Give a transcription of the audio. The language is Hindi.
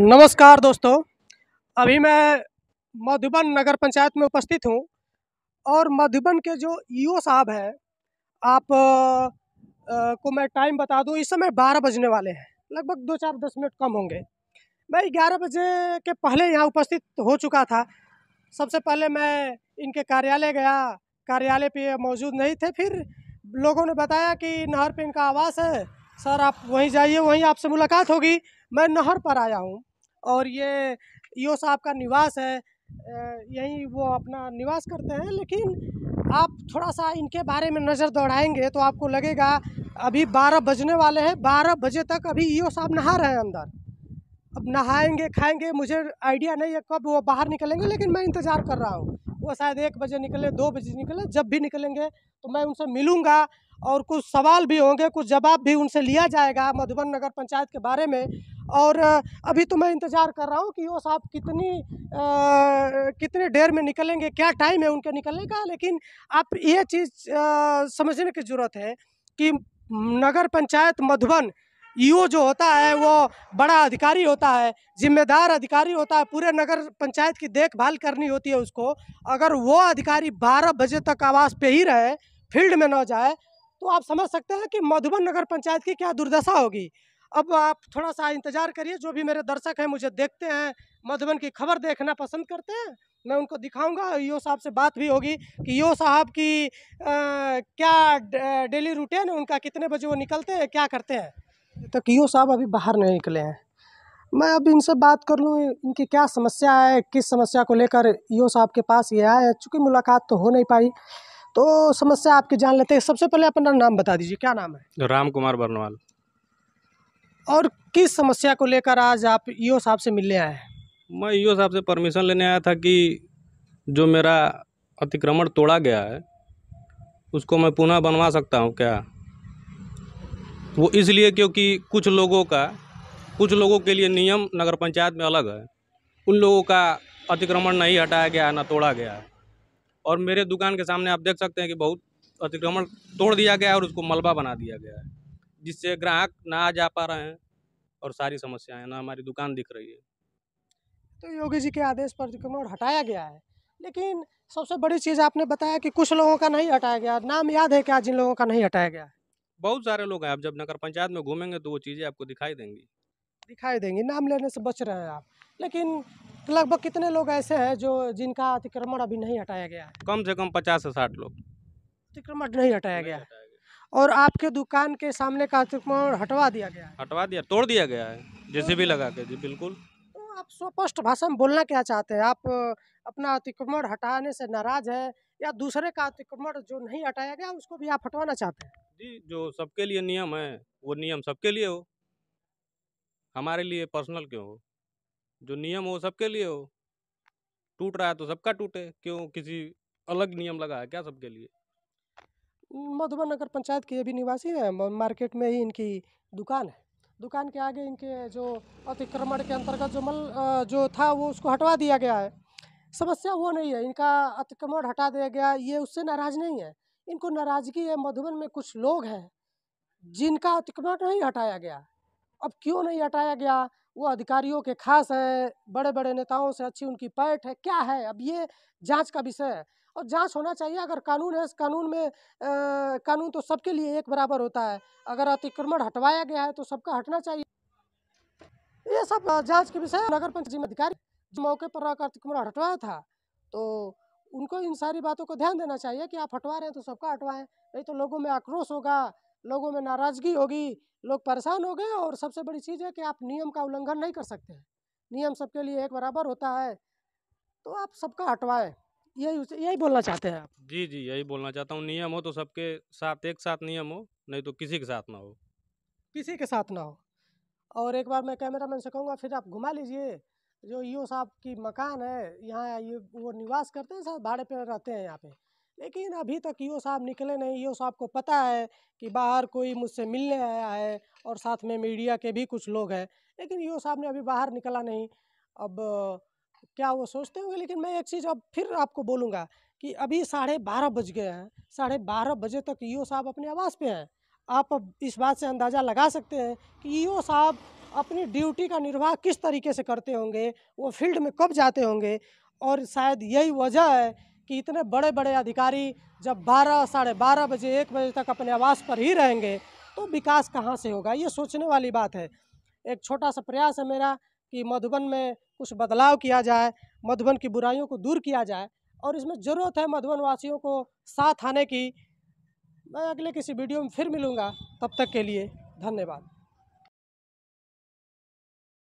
नमस्कार दोस्तों अभी मैं मधुबन नगर पंचायत में उपस्थित हूं और मधुबन के जो ईओ साहब हैं आप आ, को मैं टाइम बता दूं इस समय बारह बजने वाले हैं लगभग दो चार दस मिनट कम होंगे मैं ग्यारह बजे के पहले यहां उपस्थित हो चुका था सबसे पहले मैं इनके कार्यालय गया कार्यालय पे मौजूद नहीं थे फिर लोगों ने बताया कि नहर पे इनका आवास है सर आप वहीं जाइए वहीं आपसे मुलाकात होगी मैं नहर पर आया हूँ और ये ई साहब का निवास है यहीं वो अपना निवास करते हैं लेकिन आप थोड़ा सा इनके बारे में नज़र दौड़ाएंगे तो आपको लगेगा अभी बारह बजने वाले हैं बारह बजे तक अभी ई साहब नहा रहे हैं अंदर अब नहाएंगे खाएंगे मुझे आइडिया नहीं है कब वो बाहर निकलेंगे लेकिन मैं इंतज़ार कर रहा हूँ वो शायद एक बजे निकले दो बजे निकले जब भी निकलेंगे तो मैं उनसे मिलूँगा और कुछ सवाल भी होंगे कुछ जवाब भी उनसे लिया जाएगा मधुबन नगर पंचायत के बारे में और अभी तो मैं इंतज़ार कर रहा हूँ कि वो साहब कितनी आ, कितने देर में निकलेंगे क्या टाइम है उनके निकलने का लेकिन आप ये चीज़ आ, समझने की ज़रूरत है कि नगर पंचायत मधुबन ईओ जो होता है वो बड़ा अधिकारी होता है जिम्मेदार अधिकारी होता है पूरे नगर पंचायत की देखभाल करनी होती है उसको अगर वो अधिकारी 12 बजे तक आवास पे ही रहे फील्ड में न जाए तो आप समझ सकते हैं कि मधुबन नगर पंचायत की क्या दुर्दशा होगी अब आप थोड़ा सा इंतज़ार करिए जो भी मेरे दर्शक हैं मुझे देखते हैं मधुबन की खबर देखना पसंद करते हैं मैं उनको दिखाऊंगा यो साहब से बात भी होगी कि यो साहब की आ, क्या डेली रूटीन है उनका कितने बजे वो निकलते हैं क्या करते हैं तो कि यो साहब अभी बाहर नहीं निकले हैं मैं अब इनसे बात कर लूँ इनकी क्या समस्या है किस समस्या को लेकर यो साहब के पास ये आए चूँकि मुलाकात तो हो नहीं पाई तो समस्या आपकी जान लेते हैं सबसे पहले अपना नाम बता दीजिए क्या नाम है राम कुमार बर्नवाल और किस समस्या को लेकर आज आप ईओ साहब से मिलने आए हैं मैं ईओ साहब से परमिशन लेने आया था कि जो मेरा अतिक्रमण तोड़ा गया है उसको मैं पुनः बनवा सकता हूँ क्या वो इसलिए क्योंकि कुछ लोगों का कुछ लोगों के लिए नियम नगर पंचायत में अलग है उन लोगों का अतिक्रमण नहीं हटाया गया है ना तोड़ा गया है और मेरे दुकान के सामने आप देख सकते हैं कि बहुत अतिक्रमण तोड़ दिया गया है और उसको मलबा बना दिया गया है जिससे ग्राहक ना आ जा पा रहे हैं और सारी समस्याएं ना हमारी दुकान दिख रही है तो योगी जी के आदेश पर अतिक्रमण हटाया गया है लेकिन सबसे बड़ी चीज़ आपने बताया कि कुछ लोगों का नहीं हटाया गया नाम याद है क्या जिन लोगों का नहीं हटाया गया बहुत सारे लोग हैं आप जब नगर पंचायत में घूमेंगे तो वो चीज़ें आपको दिखाई देंगी दिखाई देंगी नाम लेने से बच रहे हैं आप लेकिन लगभग कितने लोग ऐसे हैं जो जिनका अतिक्रमण अभी नहीं हटाया गया है कम से कम पचास से साठ लोग अतिक्रमण नहीं हटाया गया है और आपके दुकान के सामने का अतिक्रमण हटवा दिया गया है हटवा दिया तोड़ दिया गया है जैसे भी लगा के जी बिल्कुल तो आप स्वस्ट भाषा में बोलना क्या चाहते हैं आप अपना अतिक्रमण हटाने से नाराज है या दूसरे का अतिक्रमण जो नहीं हटाया गया उसको भी आप हटवाना चाहते हैं जी जो सबके लिए नियम है वो नियम सबके लिए हो हमारे लिए पर्सनल क्यों हो जो नियम हो सबके लिए हो टूट रहा है तो सबका टूटे क्यों किसी अलग नियम लगा है क्या सबके लिए मधुबन नगर पंचायत के ये भी निवासी हैं मार्केट में ही इनकी दुकान है दुकान के आगे इनके जो अतिक्रमण के अंतर्गत जो मल जो था वो उसको हटवा दिया गया है समस्या वो नहीं है इनका अतिक्रमण हटा दिया गया ये उससे नाराज नहीं है इनको नाराजगी है मधुबन में कुछ लोग हैं जिनका अतिक्रमण नहीं हटाया गया अब क्यों नहीं हटाया गया वो अधिकारियों के खास हैं बड़े बड़े नेताओं से अच्छी उनकी पैठ है क्या है अब ये जांच का विषय है और जांच होना चाहिए अगर कानून है इस कानून में आ, कानून तो सबके लिए एक बराबर होता है अगर अतिक्रमण हटवाया गया है तो सबका हटना चाहिए ये सब जांच के विषय नगर पंचायत जिम्मेदारी मौके पर रहकर अतिक्रमण हटवाया था तो उनको इन सारी बातों को ध्यान देना चाहिए कि आप हटवा रहे हैं तो सबका हटवाएं नहीं तो लोगों में आक्रोश होगा लोगों में नाराज़गी होगी लोग परेशान हो गए और सबसे बड़ी चीज़ है कि आप नियम का उल्लंघन नहीं कर सकते नियम सबके लिए एक बराबर होता है तो आप सबका हटवाएं यही उसे- यही बोलना चाहते हैं आप जी जी यही बोलना चाहता हूँ नियम हो तो सबके साथ एक साथ नियम हो नहीं तो किसी के साथ ना हो किसी के साथ ना हो और एक बार मैं कैमरा मैन से कहूँगा फिर आप घुमा लीजिए जो ईओ साहब की मकान है यहाँ ये वो निवास करते हैं साहब भाड़े पे रहते हैं यहाँ पे लेकिन अभी तक ईओ साहब निकले नहीं ईओ साहब को पता है कि बाहर कोई मुझसे मिलने आया है और साथ में मीडिया के भी कुछ लोग हैं लेकिन ईओ साहब ने अभी बाहर निकला नहीं अब क्या वो सोचते होंगे लेकिन मैं एक चीज़ अब फिर आपको बोलूँगा कि अभी साढ़े बारह बज गए हैं साढ़े बारह बजे तक ई साहब अपने आवास पे हैं आप अब इस बात से अंदाज़ा लगा सकते हैं कि ई साहब अपनी ड्यूटी का निर्वाह किस तरीके से करते होंगे वो फील्ड में कब जाते होंगे और शायद यही वजह है कि इतने बड़े बड़े अधिकारी जब बारह साढ़े बारह बजे एक बजे तक अपने आवास पर ही रहेंगे तो विकास कहाँ से होगा ये सोचने वाली बात है एक छोटा सा प्रयास है मेरा कि मधुबन में कुछ बदलाव किया जाए मधुबन की बुराइयों को दूर किया जाए और इसमें ज़रूरत है मधुबन वासियों को साथ आने की मैं अगले किसी वीडियो में फिर मिलूँगा तब तक के लिए धन्यवाद